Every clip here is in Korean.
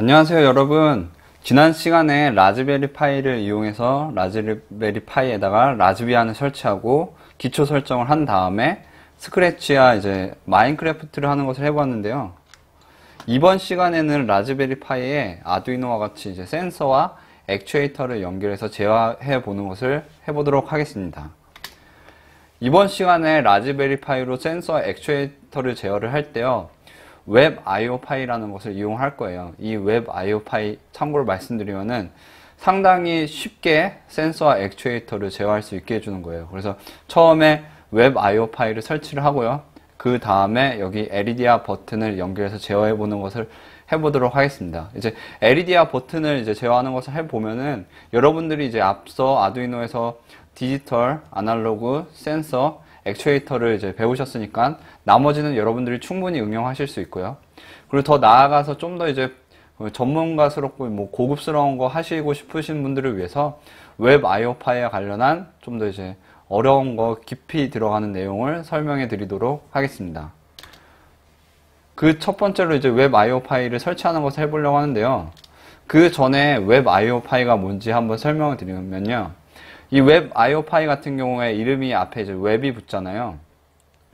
안녕하세요 여러분 지난 시간에 라즈베리 파이를 이용해서 라즈베리 파이에다가 라즈비안을 설치하고 기초 설정을 한 다음에 스크래치와 이제 마인크래프트를 하는 것을 해보았는데요 이번 시간에는 라즈베리 파이에 아두이노와 같이 이제 센서와 액추에이터를 연결해서 제어해 보는 것을 해보도록 하겠습니다 이번 시간에 라즈베리 파이로 센서 액추에이터를 제어를 할 때요 웹아이오파이라는 것을 이용할 거예요. 이 웹아이오파이 참고로 말씀드리면은 상당히 쉽게 센서와 액추에이터를 제어할 수 있게 해주는 거예요. 그래서 처음에 웹아이오파이를 설치를 하고요. 그 다음에 여기 l e d 아 버튼을 연결해서 제어해 보는 것을 해보도록 하겠습니다. 이제 에리디아 e 버튼을 이제 제어하는 것을 해보면은 여러분들이 이제 앞서 아두이노에서 디지털, 아날로그, 센서 액추에이터를 이제 배우셨으니까 나머지는 여러분들이 충분히 응용하실 수 있고요. 그리고 더 나아가서 좀 더 이제 그 전문가스럽고 뭐 고급스러운 거 하시고 싶으신 분들을 위해서 웹 아이오파에 이 관련한 좀 더 이제 어려운 거 깊이 들어가는 내용을 설명해 드리도록 하겠습니다. 그 첫 번째로 이제 웹 아이오 파이를 설치하는 것을 해보려고 하는데요. 그 전에 웹 아이오 파이가 뭔지 한번 설명을 드리면요. 이웹아이오 파이 같은 경우에 이름이 앞에 이제 웹이 붙잖아요.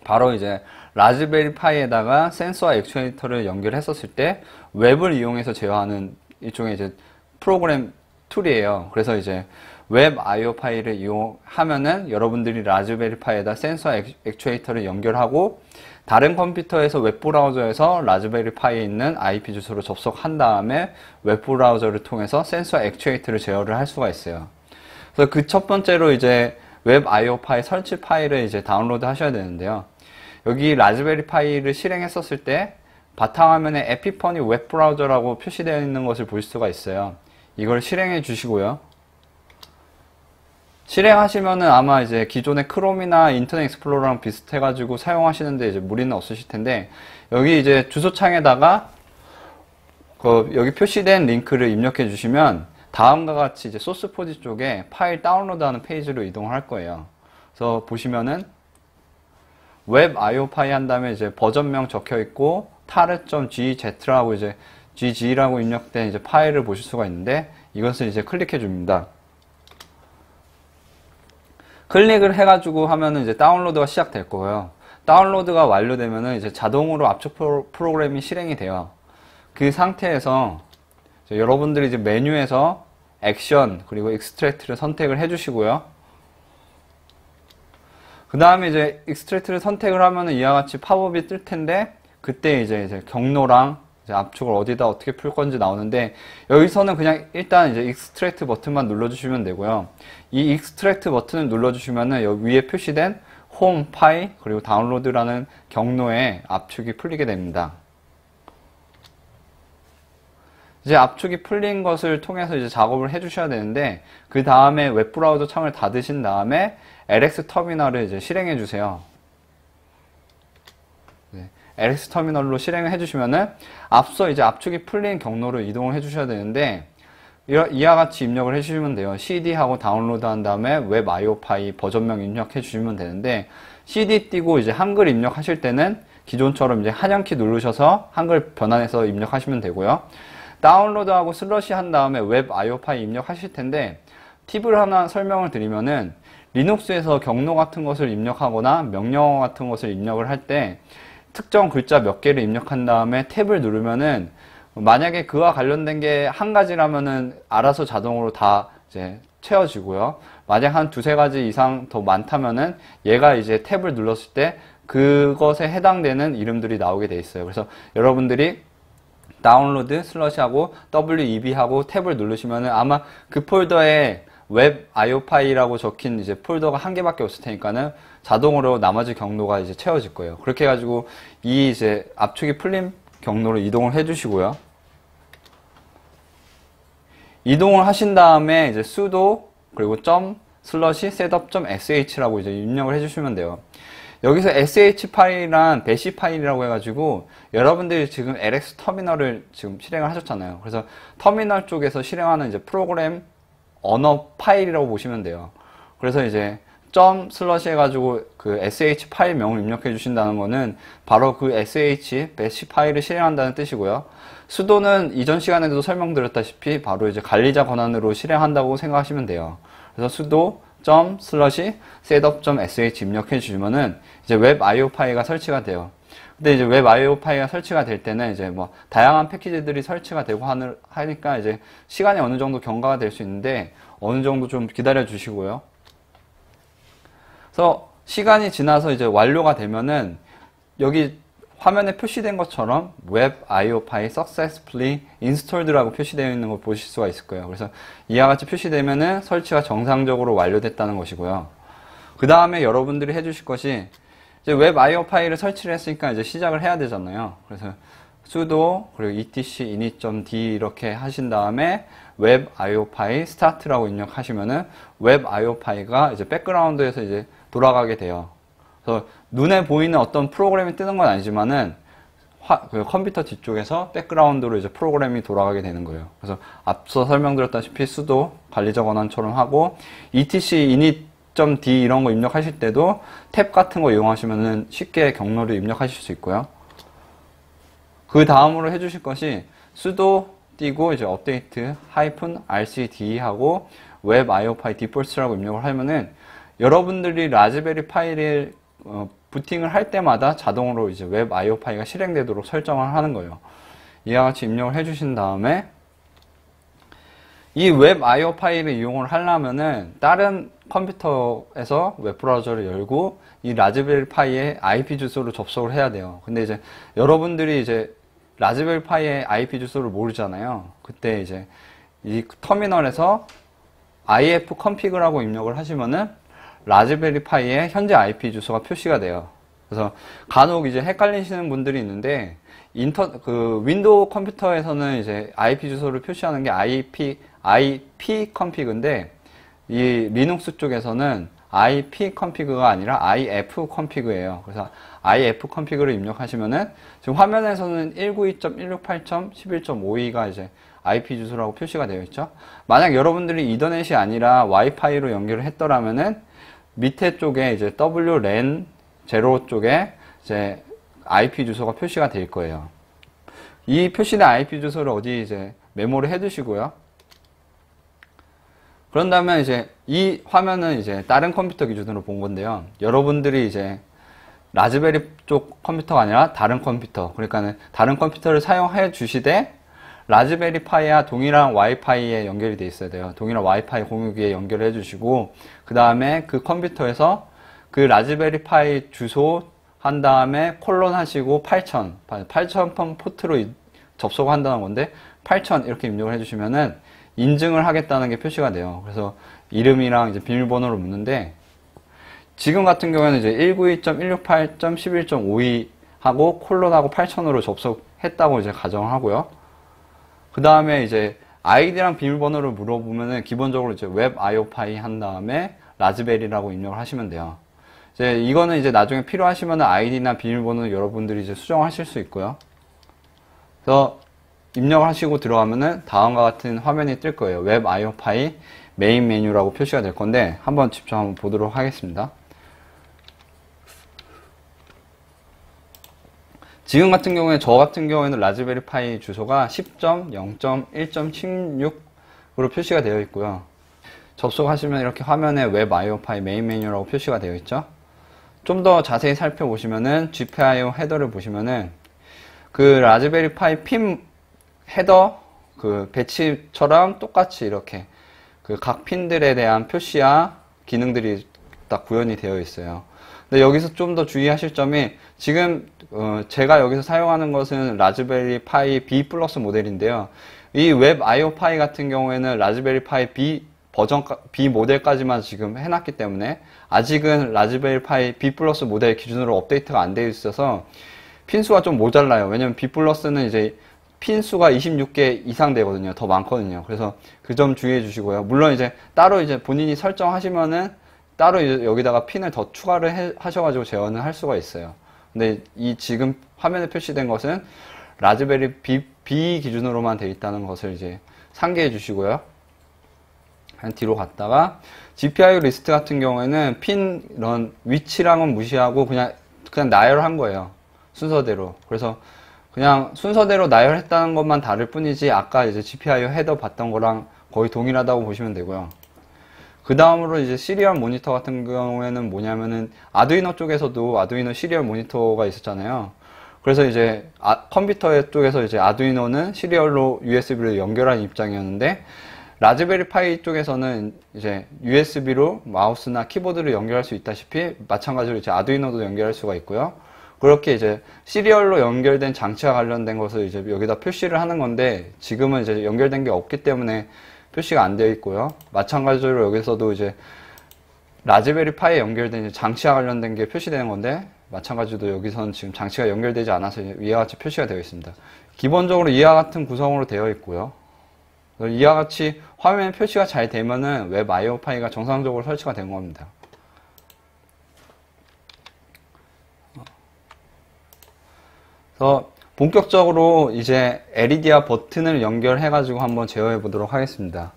바로 이제 라즈베리 파이에다가 센서와 액추에이터를 연결했었을 때 웹을 이용해서 제어하는 일종의 이제 프로그램 툴이에요. 그래서 이제 웹 아이오 파이를 이용하면은 여러분들이 라즈베리 파이에다 센서 액추에이터를 연결하고 다른 컴퓨터에서 웹 브라우저에서 라즈베리 파이에 있는 IP 주소로 접속한 다음에 웹 브라우저를 통해서 센서 액추에이터를 제어를 할 수가 있어요. 그래서 그첫 번째로 이제 웹 IO 파일 설치 파일을 이제 다운로드 하셔야 되는데요. 여기 라즈베리 파이를 실행했었을 때 바탕화면에 에피폰이웹 브라우저라고 표시되어 있는 것을 볼 수가 있어요. 이걸 실행해 주시고요. 실행하시면은 아마 이제 기존의 크롬이나 인터넷 익스플로러랑 비슷해가지고 사용하시는데 이제 무리는 없으실 텐데 여기 이제 주소창에다가 그 여기 표시된 링크를 입력해 주시면 다음과 같이 이제 소스 포지 쪽에 파일 다운로드하는 페이지로 이동할 거예요. 그래서 보시면은 웹 IO 파이한 다음에 이제 버전명 적혀 있고 타르.gz라고 이제 gg라고 입력된 이제 파일을 보실 수가 있는데 이것을 이제 클릭해 줍니다. 클릭을 해가지고 하면은 이제 다운로드가 시작될 거예요. 다운로드가 완료되면은 이제 자동으로 압축 프로그램이 실행이 돼요. 그 상태에서 여러분들이 이제 메뉴에서 액션 그리고 익스트랙트를 선택을 해주시고요. 그 다음에 이제 익스트랙트를 선택을 하면 이와 같이 팝업이 뜰 텐데 그때 이제, 이제 경로랑 이제 압축을 어디다 어떻게 풀 건지 나오는데 여기서는 그냥 일단 이제 익스트랙트 버튼만 눌러주시면 되고요. 이 익스트랙트 버튼을 눌러주시면은 여기 위에 표시된 홈, 파이 그리고 다운로드라는 경로에 압축이 풀리게 됩니다. 이제 압축이 풀린 것을 통해서 이제 작업을 해주셔야 되는데 그 다음에 웹 브라우저 창을 닫으신 다음에 LX 터미널을 이제 실행해 주세요. 네. LX 터미널로 실행을 해주시면은 앞서 이제 압축이 풀린 경로로 이동을 해주셔야 되는데 이와 같이 입력을 해주시면 돼요. CD하고 다운로드한 다음에 웹 아이오파이 버전명 입력해 주시면 되는데 CD 띄고 이제 한글 입력하실 때는 기존처럼 이제 한양키 누르셔서 한글 변환해서 입력하시면 되고요. 다운로드하고 슬러시 한 다음에 웹아이오 파일 입력하실 텐데 팁을 하나 설명을 드리면은 리눅스에서 경로 같은 것을 입력하거나 명령어 같은 것을 입력을 할 때 특정 글자 몇 개를 입력한 다음에 탭을 누르면은 만약에 그와 관련된 게 한 가지라면은 알아서 자동으로 다 이제 채워지고요. 만약 한 두세 가지 이상 더 많다면은 얘가 이제 탭을 눌렀을 때 그것에 해당되는 이름들이 나오게 돼 있어요. 그래서 여러분들이 다운로드 슬러시하고 WEB하고 탭을 누르시면은 아마 그 폴더에 웹 IO 파일이라고 적힌 이제 폴더가 한 개밖에 없을 테니까는 자동으로 나머지 경로가 이제 채워질 거예요. 그렇게 해가지고 이 이제 압축이 풀린 경로로 이동을 해주시고요. 이동을 하신 다음에 이제 sudo 그리고 점 슬러시 셋업 점 sh라고 이제 입력을 해주시면 돼요. 여기서 sh 파일이란 배시 파일이라고 해가지고 여러분들이 지금 lx 터미널을 지금 실행을 하셨잖아요. 그래서 터미널 쪽에서 실행하는 이제 프로그램 언어 파일이라고 보시면 돼요. 그래서 이제 점 슬러시 해가지고 그 sh 파일명을 입력해 주신다는 거는 바로 그 sh 배시 파일을 실행한다는 뜻이고요. 수도는 이전 시간에도 설명드렸다시피 바로 이제 관리자 권한으로 실행한다고 생각하시면 돼요. 그래서 수도 점 슬러시 셋업.sh 점 입력해 주면은 이제 웹 IO 파이가 설치가 돼요. 근데 이제 웹 IO 파이가 설치가 될 때는 이제 뭐 다양한 패키지들이 설치가 되고 하니까 이제 시간이 어느 정도 경과가 될 수 있는데 어느 정도 좀 기다려 주시고요. 그래서 시간이 지나서 이제 완료가 되면은 여기 화면에 표시된 것처럼 웹 e b io 파이 successfully installed라고 표시되어 있는 걸 보실 수가 있을 거예요. 그래서 이와 같이 표시되면은 설치가 정상적으로 완료됐다는 것이고요. 그 다음에 여러분들이 해주실 것이 이제 웹 IO 파일을 설치를 했으니까 이제 시작을 해야 되잖아요. 그래서 sudo 그리고 etc init.d 이렇게 하신 다음에 웹 IO 파일 start라고 입력하시면은 웹 IO 파일가 이제 백그라운드에서 이제 돌아가게 돼요. 그래서 눈에 보이는 어떤 프로그램이 뜨는 건 아니지만은 화, 그 컴퓨터 뒤쪽에서 백그라운드로 이제 프로그램이 돌아가게 되는 거예요. 그래서 앞서 설명드렸다시피 수도 관리자 권한처럼 하고 etc init.d 이런 거 입력하실 때도 탭 같은 거 이용하시면은 쉽게 경로를 입력하실 수 있고요. 그 다음으로 해주실 것이 수도 띄고 이제 업데이트 하이픈 rcd 하고 웹 io 파이 디폴트라고 입력을 하면은 여러분들이 라즈베리 파일을 어, 부팅을 할 때마다 자동으로 이제 웹 IO 파이가 실행되도록 설정을 하는 거예요. 이와 같이 입력을 해주신 다음에 이웹 IO 파일을 이용을 하려면은 다른 컴퓨터에서 웹브라우저를 열고 이라즈벨리 파이의 IP 주소로 접속을 해야 돼요. 근데 이제 여러분들이 이제 라즈벨리 파이의 IP 주소를 모르잖아요. 그때 이제 이 터미널에서 if config라고 입력을 하시면은 라즈베리 파이에 현재 IP 주소가 표시가 돼요. 그래서 간혹 이제 헷갈리시는 분들이 있는데 인터 그 윈도우 컴퓨터에서는 이제 IP 주소를 표시하는 게 IP IP 컴피그인데 이 리눅스 쪽에서는 IP 컴피그가 아니라 IF 컴피그예요. 그래서 IF 컴피그를 입력하시면은 지금 화면에서는 192.168.11.52가 이제 IP 주소라고 표시가 되어 있죠. 만약 여러분들이 이더넷이 아니라 와이파이로 연결을 했더라면은 밑에 쪽에 이제 WLAN 제로 쪽에 이제 IP 주소가 표시가 될 거예요. 이 표시된 IP 주소를 어디 이제 메모를 해 두시고요. 그런 다음에 이제 이 화면은 이제 다른 컴퓨터 기준으로 본 건데요. 여러분들이 이제 라즈베리 쪽 컴퓨터가 아니라 다른 컴퓨터, 그러니까는 다른 컴퓨터를 사용해 주시되 라즈베리 파이와 동일한 와이파이에 연결이 돼 있어야 돼요. 동일한 와이파이 공유기에 연결해 주시고 그 다음에 그 컴퓨터에서 그 라즈베리 파이 주소 한 다음에 콜론 하시고 8000 8000번 포트로 접속한다는 건데 8000 이렇게 입력을 해주시면은 인증을 하겠다는 게 표시가 돼요. 그래서 이름이랑 이제 비밀번호를 묻는데 지금 같은 경우에는 이제 192.168.11.52 하고 콜론하고 8000으로 접속했다고 이제 가정을 하고요. 그 다음에 이제 아이디랑 비밀번호를 물어보면은 기본적으로 이제 웹 아이오파이 한 다음에 라즈베리라고 입력을 하시면 돼요. 이제 이거는 이제 나중에 필요하시면 아이디나 비밀번호 여러분들이 이제 수정하실 수 있고요. 그래서 입력을 하시고 들어가면은 다음과 같은 화면이 뜰 거예요. 웹 아이오파이 메인 메뉴라고 표시가 될 건데 한번 직접 한번 보도록 하겠습니다. 지금 같은 경우에 저 같은 경우에는 라즈베리 파이 주소가 10.0.1.16으로 표시가 되어 있고요. 접속하시면 이렇게 화면에 웹 아이오 파이 메인 메뉴라고 표시가 되어 있죠. 좀 더 자세히 살펴보시면은 GPIO 헤더를 보시면은 그 라즈베리 파이 핀 헤더 그 배치처럼 똑같이 이렇게 그 각 핀들에 대한 표시와 기능들이 딱 구현이 되어 있어요. 근데 여기서 좀 더 주의하실 점이 지금 어, 제가 여기서 사용하는 것은 라즈베리 파이 B 플러스 모델인데요. 이 웹 IO 파이 같은 경우에는 라즈베리 파이 B 버전 B 모델까지만 지금 해놨기 때문에 아직은 라즈베리 파이 B 플러스 모델 기준으로 업데이트가 안 되어 있어서 핀수가 좀 모자라요. 왜냐면 하 B 플러스는 이제 핀수가 26개 이상 되거든요. 더 많거든요. 그래서 그 점 주의해 주시고요. 물론 이제 따로 이제 본인이 설정하시면은 따로 여기다가 핀을 더 추가를 해, 하셔가지고 재원을 할 수가 있어요. 근데 이 지금 화면에 표시된 것은 라즈베리 비, B 기준으로만 되어 있다는 것을 이제 상기해 주시고요. 한 뒤로 갔다가 GPIO 리스트 같은 경우에는 핀런 위치랑은 무시하고 그냥 그냥 나열한 거예요. 순서대로. 그래서 그냥 순서대로 나열했다는 것만 다를 뿐이지 아까 이제 GPIO 헤더 봤던 거랑 거의 동일하다고 보시면 되고요. 그 다음으로 이제 시리얼 모니터 같은 경우에는 뭐냐면은 아두이노 쪽에서도 아두이노 시리얼 모니터가 있었잖아요. 그래서 이제 아, 컴퓨터 쪽에서 이제 아두이노는 시리얼로 USB를 연결한 입장이었는데 라즈베리 파이 쪽에서는 이제 USB로 마우스나 키보드를 연결할 수 있다시피 마찬가지로 이제 아두이노도 연결할 수가 있고요. 그렇게 이제 시리얼로 연결된 장치와 관련된 것을 이제 여기다 표시를 하는 건데 지금은 이제 연결된 게 없기 때문에 표시가 안 되어 있고요. 마찬가지로 여기서도 이제 라즈베리 파이에 연결된 장치와 관련된 게 표시되는 건데 마찬가지로 여기서는 지금 장치가 연결되지 않아서 이와 같이 표시가 되어 있습니다. 기본적으로 이와 같은 구성으로 되어 있고요. 이와 같이 화면 표시가 잘 되면은 웹 IO 파이가 정상적으로 설치가 된 겁니다. 그래서 본격적으로 이제 LED와 버튼을 연결해 가지고 한번 제어해 보도록 하겠습니다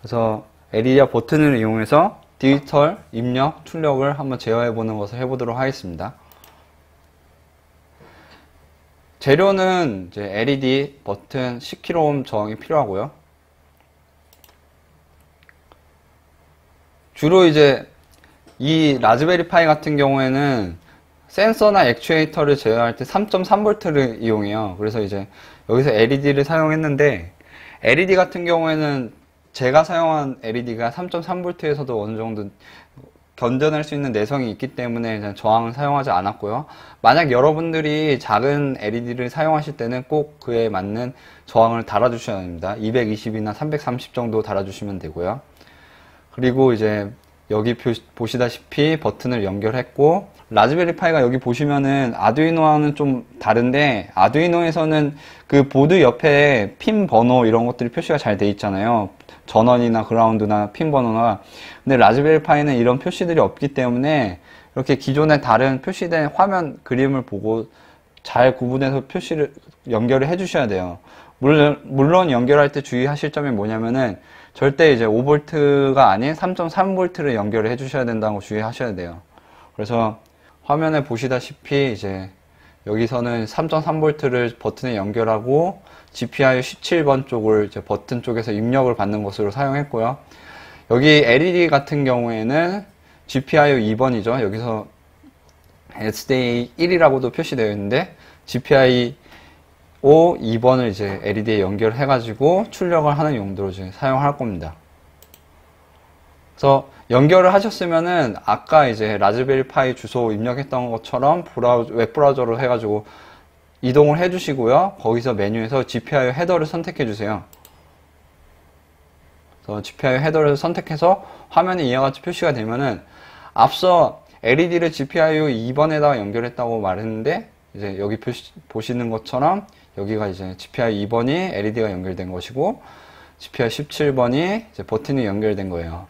그래서 LED와 버튼을 이용해서 디지털 입력 출력을 한번 제어해 보는 것을 해 보도록 하겠습니다 재료는 이제 LED 버튼 10kΩ 저항이 필요하고요 주로 이제 이 라즈베리 파이 같은 경우에는 센서나 액추에이터를 제어할 때 3.3V를 이용해요. 그래서 이제 여기서 LED를 사용했는데 LED 같은 경우에는 제가 사용한 LED가 3.3V에서도 어느 정도 견뎌낼 수 있는 내성이 있기 때문에 저항을 사용하지 않았고요. 만약 여러분들이 작은 LED를 사용하실 때는 꼭 그에 맞는 저항을 달아주셔야 합니다. 220이나 330 정도 달아주시면 되고요. 그리고 이제 여기 보시다시피 버튼을 연결했고 라즈베리 파이가 여기 보시면은 아두이노와는 좀 다른데 아두이노에서는 그 보드 옆에 핀 번호 이런 것들이 표시가 잘 돼 있잖아요. 전원이나 그라운드나 핀 번호나 근데 라즈베리 파이는 이런 표시들이 없기 때문에 이렇게 기존의 다른 표시된 화면 그림을 보고 잘 구분해서 표시를 연결을 해 주셔야 돼요. 물론, 물론 연결할 때 주의하실 점이 뭐냐면은 절대 이제 5V가 아닌 3.3V를 연결을 해 주셔야 된다고 주의하셔야 돼요. 그래서 화면에 보시다시피 이제 여기서는 3.3V를 버튼에 연결하고 GPIO 17번 쪽을 이제 버튼 쪽에서 입력을 받는 것으로 사용했고요. 여기 LED 같은 경우에는 GPIO 2번이죠. 여기서 SDA 1이라고도 표시되어 있는데 GPIO 2번을 이제 LED에 연결해가지고 출력을 하는 용도로 이제 사용할 겁니다. 그래서 연결을 하셨으면은 아까 이제 라즈베리 파이 주소 입력했던 것처럼 브라우저, 웹 브라우저로 해가지고 이동을 해주시고요. 거기서 메뉴에서 GPIO 헤더를 선택해 주세요. 그래서 GPIO 헤더를 선택해서 화면에 이와 같이 표시가 되면은 앞서 LED를 GPIO 2번에다가 연결했다고 말했는데 이제 여기 표시, 보시는 것처럼 여기가 이제 GPIO 2번이 LED가 연결된 것이고 GPIO 17번이 버튼이 연결된 거예요.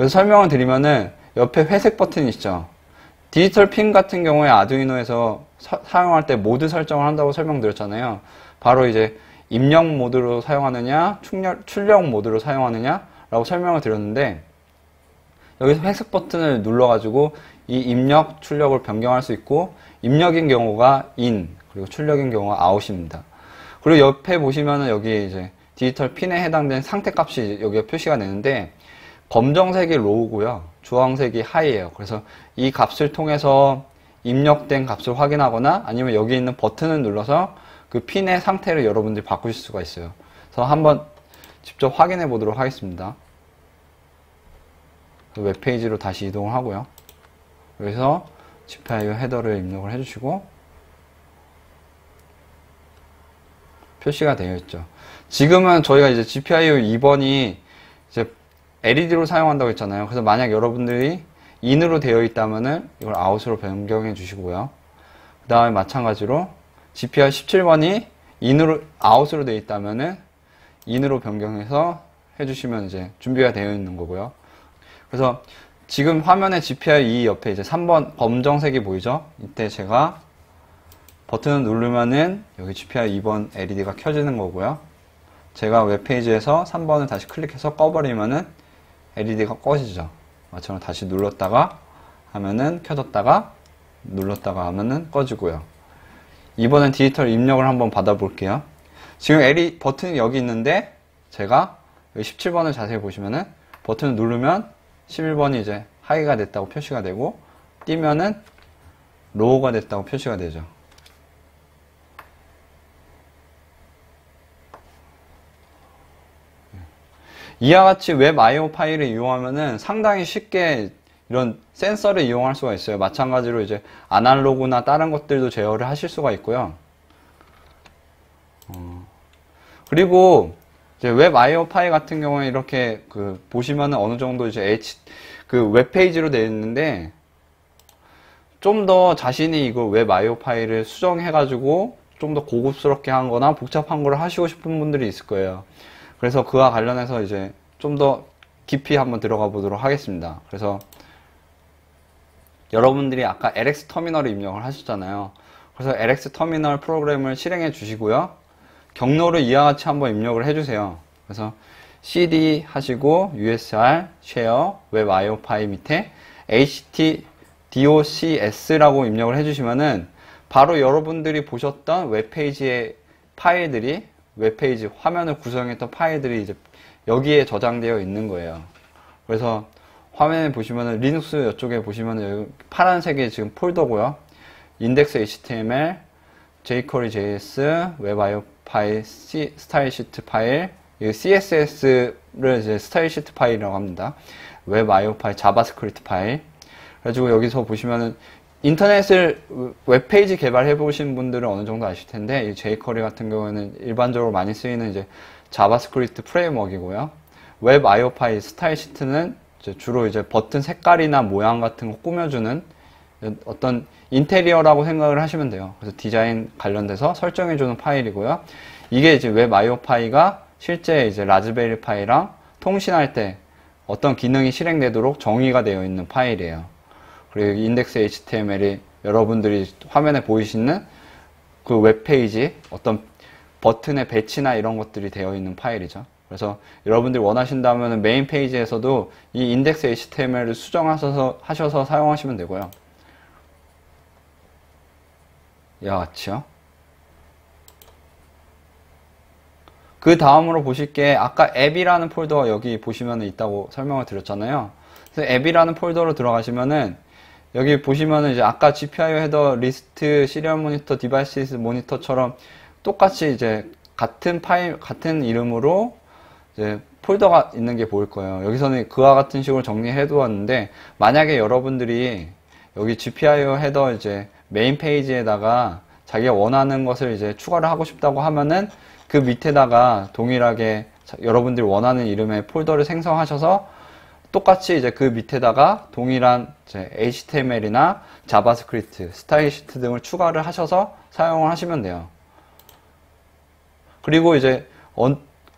그래서 설명을 드리면은 옆에 회색 버튼 이있죠 디지털 핀 같은 경우에 아두이노에서 사, 사용할 때 모드 설정을 한다고 설명드렸잖아요. 바로 이제 입력 모드로 사용하느냐, 출력, 출력 모드로 사용하느냐 라고 설명을 드렸는데 여기서 회색 버튼을 눌러가지고 이 입력, 출력을 변경할 수 있고 입력인 경우가 인, 그리고 출력인 경우가 아웃입니다. 그리고 옆에 보시면은 여기 이제 디지털 핀에 해당된 상태 값이 여기에 표시가 되는데 검정색이 로우고요. 주황색이 하이예요. 그래서 이 값을 통해서 입력된 값을 확인하거나 아니면 여기 있는 버튼을 눌러서 그 핀의 상태를 여러분들이 바꾸실 수가 있어요. 그래서 한번 직접 확인해 보도록 하겠습니다. 웹페이지로 다시 이동을 하고요. 여기서 GPIO 헤더를 입력을 해주시고 표시가 되어 있죠. 지금은 저희가 이제 GPIO 2번이 이제 LED로 사용한다고 했잖아요. 그래서 만약 여러분들이 인으로 되어 있다면은 이걸 아웃으로 변경해 주시고요. 그 다음에 마찬가지로 GPR 17번이 인으로 아웃으로 되어 있다면은 인으로 변경해서 해주시면 이제 준비가 되어 있는 거고요. 그래서 지금 화면에 GPR 2 옆에 이제 3번 검정색이 보이죠? 이때 제가 버튼을 누르면은 여기 GPR 2번 LED가 켜지는 거고요. 제가 웹페이지에서 3번을 다시 클릭해서 꺼버리면은 LED가 꺼지죠. 마찬가지로 아, 다시 눌렀다가 하면은 켜졌다가 눌렀다가 하면은 꺼지고요. 이번엔 디지털 입력을 한번 받아볼게요. 지금 LED 버튼이 여기 있는데 제가 17번을 자세히 보시면은 버튼을 누르면 11번이 이제 하이가 됐다고 표시가 되고 뛰면은 로우가 됐다고 표시가 되죠. 이와 같이 웹 IO 파일을 이용하면은 상당히 쉽게 이런 센서를 이용할 수가 있어요. 마찬가지로 이제 아날로그나 다른 것들도 제어를 하실 수가 있고요. 어. 그리고 이제 웹 IO 파일 같은 경우에 이렇게 그 보시면은 어느 정도 이제 H 그 웹페이지로 되어 있는데 좀 더 자신이 이거 웹 IO 파일을 수정해 가지고 좀 더 고급스럽게 한 거나 복잡한 걸 하시고 싶은 분들이 있을 거예요. 그래서 그와 관련해서 이제 좀 더 깊이 한번 들어가 보도록 하겠습니다. 그래서 여러분들이 아까 LX 터미널을 입력을 하셨잖아요. 그래서 LX 터미널 프로그램을 실행해 주시고요. 경로를 이와 같이 한번 입력을 해 주세요. 그래서 cd 하시고 usr share web w i f i 밑에 htdocs라고 입력을 해 주시면은 바로 여러분들이 보셨던 웹페이지의 파일들이 웹페이지 화면을 구성했던 파일들이 이제 여기에 저장되어 있는 거예요. 그래서 화면에 보시면은 리눅스 이쪽에 보시면은 파란색이 지금 폴더고요. 인덱스 HTML, jQuery.js, 웹아이오 파일, C, 스타일 시트 파일, CSS를 이제 스타일 시트 파일이라고 합니다. 웹아이오 파일, 자바스크립트 파일. 그래가지고 여기서 보시면은 인터넷을 웹페이지 개발해 보신 분들은 어느 정도 아실 텐데 이 jQuery 같은 경우에는 일반적으로 많이 쓰이는 이제 자바스크립트 프레임워크이고요. 웹 아이오파이 스타일 시트는 이제 주로 이제 버튼 색깔이나 모양 같은 거 꾸며주는 어떤 인테리어라고 생각을 하시면 돼요. 그래서 디자인 관련돼서 설정해주는 파일이고요. 이게 이제 웹 아이오파이가 실제 이제 라즈베리 파이랑 통신할 때 어떤 기능이 실행되도록 정의가 되어 있는 파일이에요. 그리고 인덱스 HTML이 여러분들이 화면에 보이시는 그 웹페이지 어떤 버튼의 배치나 이런 것들이 되어 있는 파일이죠. 그래서 여러분들이 원하신다면 메인 페이지에서도 이 인덱스 HTML을 수정하셔서 하셔서 사용하시면 되고요. 이와 같이요. 그 다음으로 보실 게 아까 앱이라는 폴더가 여기 보시면 있다고 설명을 드렸잖아요. 그래서 앱이라는 폴더로 들어가시면은 여기 보시면은 이제 아까 GPIO 헤더 리스트 시리얼 모니터 디바이스 모니터처럼 똑같이 이제 같은 파일 같은 이름으로 이제 폴더가 있는 게 보일 거예요. 여기서는 그와 같은 식으로 정리해 두었는데 만약에 여러분들이 여기 GPIO 헤더 이제 메인 페이지에다가 자기가 원하는 것을 이제 추가를 하고 싶다고 하면은 그 밑에다가 동일하게 여러분들이 원하는 이름의 폴더를 생성하셔서 똑같이 이제 그 밑에다가 동일한 HTML이나 자바스크립트, 스타일 시트 등을 추가를 하셔서 사용을 하시면 돼요. 그리고 이제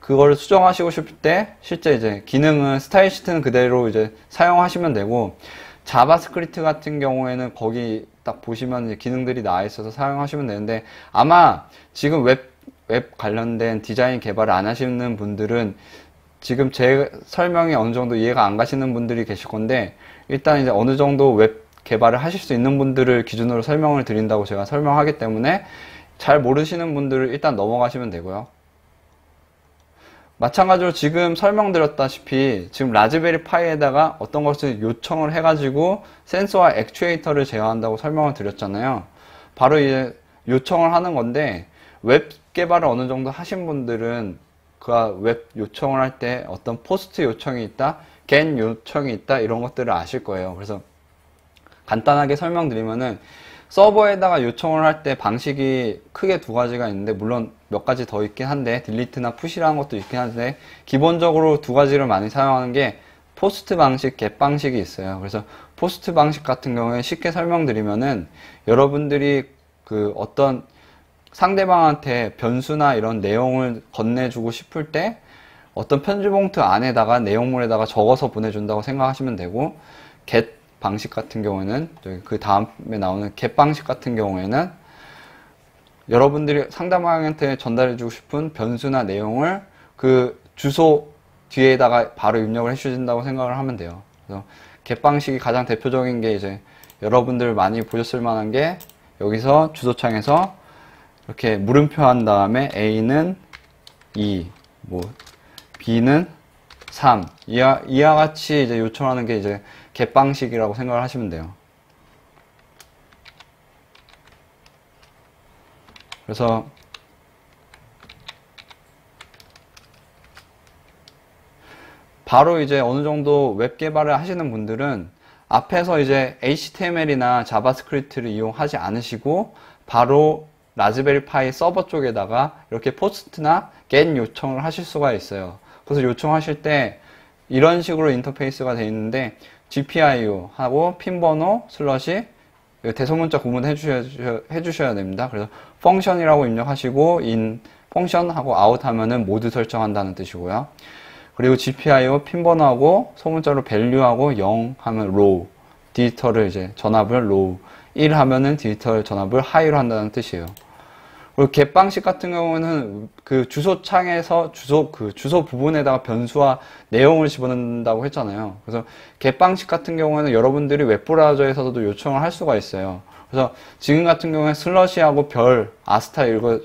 그걸 수정하시고 싶을 때 실제 이제 기능은 스타일 시트는 그대로 이제 사용하시면 되고 자바스크립트 같은 경우에는 거기 딱 보시면 기능들이 나와 있어서 사용하시면 되는데 아마 지금 웹, 웹 관련된 디자인 개발을 안 하시는 분들은 지금 제 설명이 어느 정도 이해가 안 가시는 분들이 계실 건데 일단 이제 어느 정도 웹 개발을 하실 수 있는 분들을 기준으로 설명을 드린다고 제가 설명하기 때문에 잘 모르시는 분들을 일단 넘어가시면 되고요. 마찬가지로 지금 설명드렸다시피 지금 라즈베리 파이에다가 어떤 것을 요청을 해가지고 센서와 액추에이터를 제어한다고 설명을 드렸잖아요. 바로 이제 요청을 하는 건데 웹 개발을 어느 정도 하신 분들은 그가웹 요청을 할 때 어떤 포스트 요청이 있다, 겐 요청이 있다 이런 것들을 아실 거예요. 그래서 간단하게 설명드리면은 서버에다가 요청을 할 때 방식이 크게 두 가지가 있는데 물론 몇 가지 더 있긴 한데 딜리트나 푸시라는 것도 있긴 한데 기본적으로 두 가지를 많이 사용하는 게 포스트 방식, 겟 방식이 있어요. 그래서 포스트 방식 같은 경우에 쉽게 설명드리면은 여러분들이 그 어떤 상대방한테 변수나 이런 내용을 건네주고 싶을 때 어떤 편지 봉투 안에다가 내용물에다가 적어서 보내준다고 생각하시면 되고 get 방식 같은 경우에는 그 다음에 나오는 get 방식 같은 경우에는 여러분들이 상대방한테 전달해주고 싶은 변수나 내용을 그 주소 뒤에다가 바로 입력을 해주신다고 생각을 하면 돼요. 그래서 get 방식이 가장 대표적인 게 이제 여러분들 많이 보셨을 만한 게 여기서 주소창에서 이렇게 물음표 한 다음에 A는 2, 뭐 B는 3 이와, 이와 같이 이제 요청하는 게 이제 객방식이라고 생각을 하시면 돼요. 그래서 바로 이제 어느 정도 웹 개발을 하시는 분들은 앞에서 이제 HTML이나 자바스크립트를 이용하지 않으시고 바로 라즈베리 파이 서버 쪽에다가 이렇게 포스트나 g 요청을 하실 수가 있어요. 그래서 요청하실 때 이런 식으로 인터페이스가 되어 있는데 GPIO 하고 핀 번호 슬러시 대소문자 구문 해주셔야, 주셔야 됩니다. 그래서 function이라고 입력하시고 in function 하고 out 하면은 모두 설정한다는 뜻이고요. 그리고 GPIO 핀 번호하고 소문자로 value하고 0 하면 row 디지털을 이제 전압을 low 1 하면은 디지털 전압을 high로 한다는 뜻이에요. 그리고 g e 방식 같은 경우는 그 주소 창에서 주소 그 주소 부분에다가 변수와 내용을 집어넣는다고 했잖아요. 그래서 g e 방식 같은 경우에는 여러분들이 웹 브라우저에서도 요청을 할 수가 있어요. 그래서 지금 같은 경우에 슬러시하고 별 아스타 읽어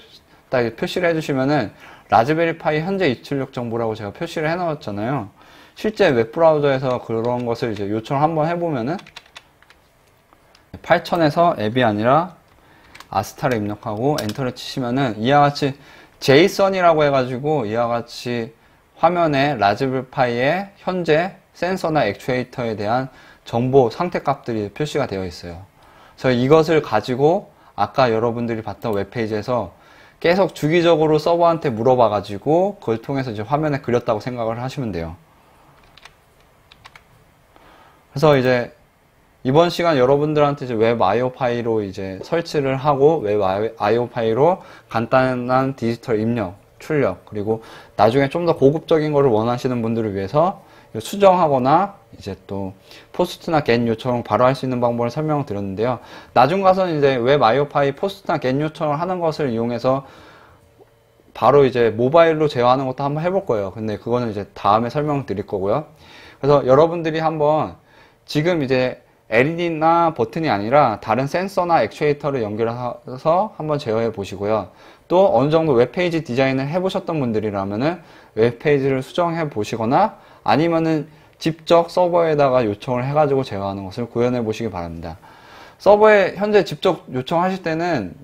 딱 표시를 해주시면은 라즈베리 파이 현재 입출력 정보라고 제가 표시를 해놓았잖아요. 실제 웹 브라우저에서 그런 것을 이제 요청을 한번 해보면은 8 0에서 앱이 아니라 아스타를 입력하고 엔터를 치시면은 이와 같이 제이선이라고 해가지고 이와 같이 화면에 라즈블파이의 현재 센서나 액추에이터에 대한 정보 상태 값들이 표시가 되어 있어요. 그래서 이것을 가지고 아까 여러분들이 봤던 웹페이지에서 계속 주기적으로 서버한테 물어봐 가지고 그걸 통해서 이제 화면에 그렸다고 생각을 하시면 돼요. 그래서 이제 이번 시간 여러분들한테 이제 웹 IO 파이로 이제 설치를 하고 웹 IO 파이로 간단한 디지털 입력, 출력 그리고 나중에 좀 더 고급적인 것을 원하시는 분들을 위해서 수정하거나 이제 또 포스트나 겟 요청을 바로 할 수 있는 방법을 설명을 드렸는데요. 나중 가서는 이제 웹 IO 파이 포스트나 겟 요청을 하는 것을 이용해서 바로 이제 모바일로 제어하는 것도 한번 해볼 거예요. 근데 그거는 이제 다음에 설명 드릴 거고요. 그래서 여러분들이 한번 지금 이제 LED나 버튼이 아니라 다른 센서나 액추에이터를 연결해서 한번 제어해 보시고요. 또 어느 정도 웹페이지 디자인을 해보셨던 분들이라면 웹페이지를 수정해 보시거나 아니면은 직접 서버에다가 요청을 해가지고 제어하는 것을 구현해 보시기 바랍니다. 서버에 현재 직접 요청하실 때는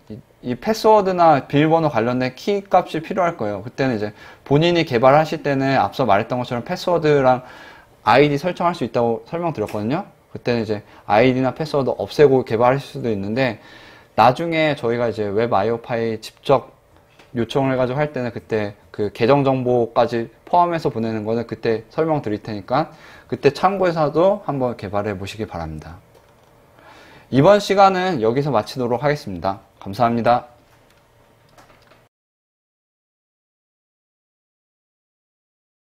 이 패스워드나 비밀번호 관련된 키 값이 필요할 거예요. 그때는 이제 본인이 개발하실 때는 앞서 말했던 것처럼 패스워드랑 아이디 설정할 수 있다고 설명드렸거든요. 그때는 이제 아이디나 패스워드 없애고 개발할 수도 있는데 나중에 저희가 이제 웹 아이오파이 직접 요청을 해가지고 할 때는 그때 그 계정 정보까지 포함해서 보내는 거는 그때 설명 드릴 테니까 그때 참고해서도 한번 개발해 보시기 바랍니다. 이번 시간은 여기서 마치도록 하겠습니다. 감사합니다.